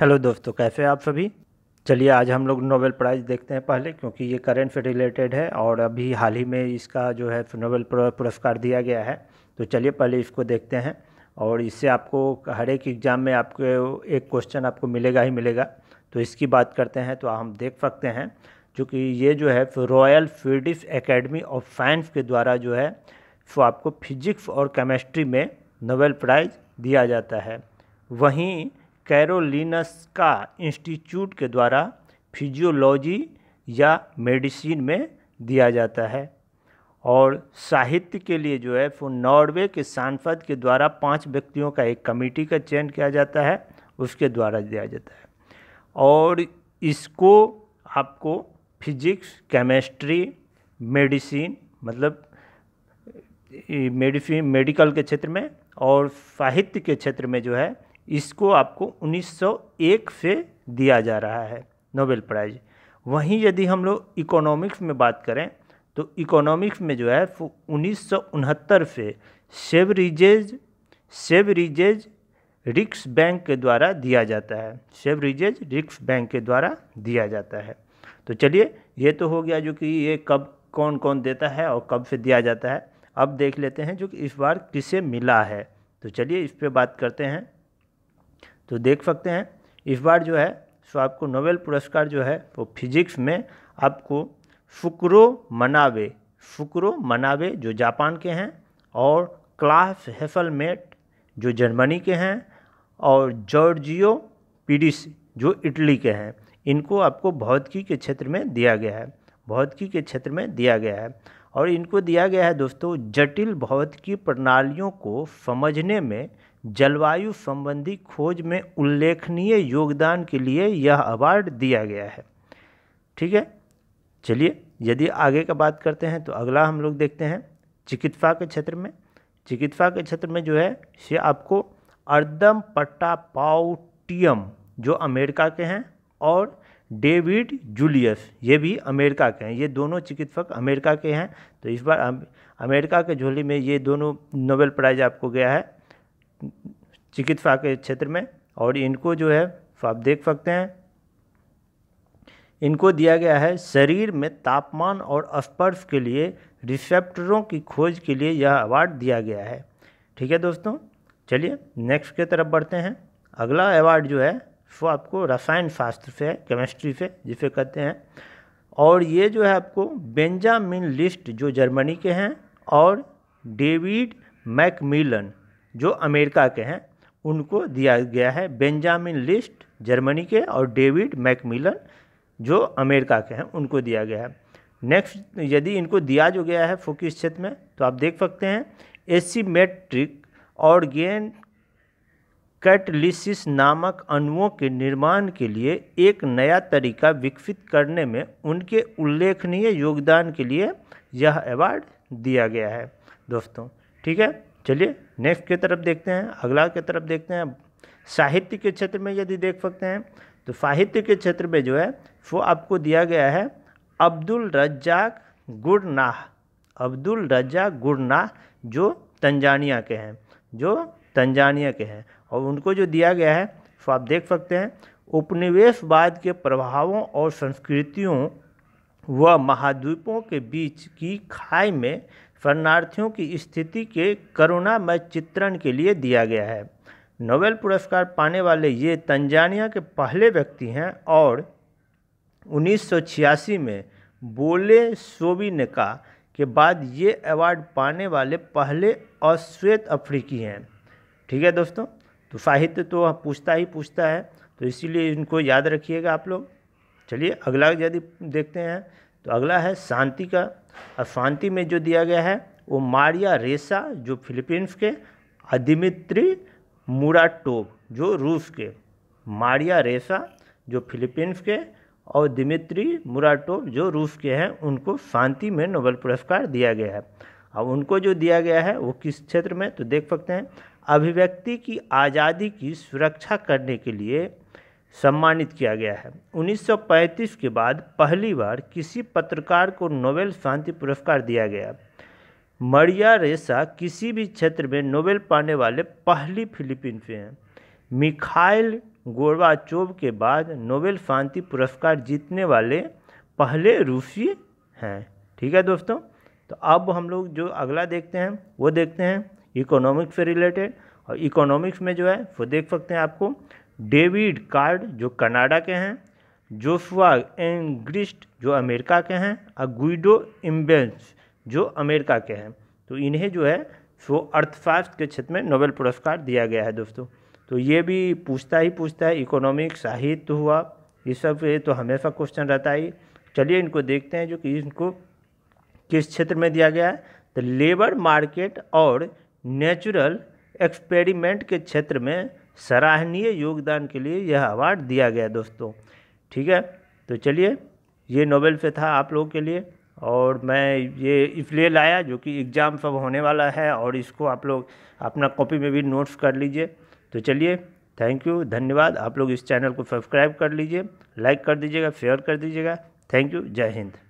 hello दोस्तों तो कैसे आप सभी चलिए आज हम लोग नोबेल प्राइज़ देखते हैं पहले क्योंकि ये करेंट से रिलेटेड है और अभी हाल ही में इसका जो है नोबेल पुरस्कार दिया गया है तो चलिए पहले इसको देखते हैं और इससे आपको हर एक एग्ज़ाम में आपके एक क्वेश्चन आपको मिलेगा ही मिलेगा तो इसकी बात करते हैं तो हम देख सकते हैं चूँकि ये जो है Royal Swedish Academy of Science के द्वारा जो है सो आपको फिजिक्स और केमेस्ट्री में नोबेल प्राइज़ दिया जाता है वहीं का इंस्टीट्यूट के द्वारा फिजियोलॉजी या मेडिसिन में दिया जाता है और साहित्य के लिए जो है वो नॉर्वे के सांसद के द्वारा पांच व्यक्तियों का एक कमेटी का चयन किया जाता है उसके द्वारा दिया जाता है और इसको आपको फिजिक्स केमिस्ट्री मेडिसिन मतलब मेडिसिन मेडिकल के क्षेत्र में और साहित्य के क्षेत्र में जो है इसको आपको 1901 से दिया जा रहा है नोबेल प्राइज़ वहीं यदि हम लोग इकोनॉमिक्स में बात करें तो इकोनॉमिक्स में जो है उन्नीस से सेवरिजेज सेवरिजेज रिक्स बैंक के द्वारा दिया जाता है सेवरिजेज रिक्स बैंक के द्वारा दिया जाता है तो चलिए ये तो हो गया जो कि ये कब कौन कौन देता है और कब से दिया जाता है अब देख लेते हैं जो कि इस बार किसे मिला है तो चलिए इस पर बात करते हैं तो देख सकते हैं इस बार जो है सो आपको नोबेल पुरस्कार जो है वो फिजिक्स में आपको फुकरो मनावे फुकरो मनावे जो जापान के हैं और क्लास हेफलमेट जो जर्मनी के हैं और जॉर्जियो पीडिस जो इटली के हैं इनको आपको भौतिकी के क्षेत्र में दिया गया है भौतिकी के क्षेत्र में दिया गया है और इनको दिया गया है दोस्तों जटिल भौतिकी प्रणालियों को समझने में जलवायु संबंधी खोज में उल्लेखनीय योगदान के लिए यह अवार्ड दिया गया है ठीक है चलिए यदि आगे का बात करते हैं तो अगला हम लोग देखते हैं चिकित्सा के क्षेत्र में चिकित्सा के क्षेत्र में जो है से आपको अर्दम पट्टा पाउटियम जो अमेरिका के हैं और डेविड जूलियस ये भी अमेरिका के हैं ये दोनों चिकित्सक अमेरिका के हैं तो इस बार अमेरिका के झोली में ये दोनों नोबेल प्राइज़ आपको गया है चिकित्सा के क्षेत्र में और इनको जो है तो आप देख सकते हैं इनको दिया गया है शरीर में तापमान और स्पर्श के लिए रिसेप्टरों की खोज के लिए यह अवार्ड दिया गया है ठीक है दोस्तों चलिए नेक्स्ट के तरफ बढ़ते हैं अगला अवार्ड जो है सो आपको रसायन शास्त्र से है केमिस्ट्री से जिसे कहते हैं और ये जो है आपको बेंजामिन लिस्ट जो जर्मनी के हैं और डेविड मैकमिलन जो अमेरिका के हैं उनको दिया गया है बेंजामिन लिस्ट जर्मनी के और डेविड मैकमिलन जो अमेरिका के हैं उनको दिया गया है नेक्स्ट यदि इनको दिया जो गया है फोकिस क्षेत्र में तो आप देख सकते हैं एसीमेट्रिक और गेन कैटलिसिस नामक अणुओं के निर्माण के लिए एक नया तरीका विकसित करने में उनके उल्लेखनीय योगदान के लिए यह अवार्ड दिया गया है दोस्तों ठीक है चलिए नेक्स्ट की तरफ देखते हैं अगला की तरफ देखते हैं साहित्य के क्षेत्र में यदि देख सकते हैं तो साहित्य के क्षेत्र में जो है वो आपको दिया गया है अब्दुल रज्जाक गुड़नाह अब्दुल रज्जाक गुड़नाह जो तंजानिया के हैं जो तंजानिया के हैं और उनको जो दिया गया है वो आप देख सकते हैं उपनिवेशवाद के प्रभावों और संस्कृतियों व महाद्वीपों के बीच की खाई में शरणार्थियों की स्थिति के करुणामय चित्रण के लिए दिया गया है नोबेल पुरस्कार पाने वाले ये तंजानिया के पहले व्यक्ति हैं और 1986 में बोले सोबिनका के बाद ये अवार्ड पाने वाले पहले अश्वेत अफ्रीकी हैं ठीक है दोस्तों तो साहित्य तो पूछता ही पूछता है तो इसीलिए इनको याद रखिएगा आप लोग चलिए अगला यदि देखते हैं तो अगला है शांति का और शांति में जो दिया गया है वो मारिया रेसा जो फिलीपींस के अदिमित्री मुराटोव जो रूस के मारिया रेसा जो फिलीपींस के और दिमित्री मुराटोव जो रूस के हैं उनको शांति में नोबेल पुरस्कार दिया गया है अब उनको जो दिया गया है वो किस क्षेत्र में तो देख सकते हैं अभिव्यक्ति की आज़ादी की सुरक्षा करने के लिए सम्मानित किया गया है 1935 के बाद पहली बार किसी पत्रकार को नोबेल शांति पुरस्कार दिया गया मरिया रेसा किसी भी क्षेत्र में नोबेल पाने वाले पहली फिलीपीन से हैं मिखाइल गोरबाचोव के बाद नोबेल शांति पुरस्कार जीतने वाले पहले रूसी हैं ठीक है दोस्तों तो अब हम लोग जो अगला देखते हैं वो देखते हैं इकोनॉमिक्स से रिलेटेड और इकोनॉमिक्स में जो है वो देख सकते हैं आपको डेविड कार्ड जो कनाडा के हैं जोशुआ एंग्रिस्ट जो अमेरिका के हैं और गुइडो इम्बेंस जो अमेरिका के हैं तो इन्हें जो है सो अर्थशास्त्र के क्षेत्र में नोबेल पुरस्कार दिया गया है दोस्तों तो ये भी पूछता ही पूछता है इकोनॉमिक साहित्य हुआ ये सब ये तो हमेशा क्वेश्चन रहता है चलिए इनको देखते हैं जो कि इनको किस क्षेत्र में दिया गया है तो लेबर मार्केट और नेचुरल एक्सपेरिमेंट के क्षेत्र में सराहनीय योगदान के लिए यह अवार्ड दिया गया दोस्तों ठीक है तो चलिए ये नोबेल पे था आप लोगों के लिए और मैं ये इसलिए लाया जो कि एग्ज़ाम सब होने वाला है और इसको आप लोग अपना कॉपी में भी नोट्स कर लीजिए तो चलिए थैंक यू धन्यवाद आप लोग इस चैनल को सब्सक्राइब कर लीजिए लाइक कर दीजिएगा शेयर कर दीजिएगा थैंक यू जय हिंद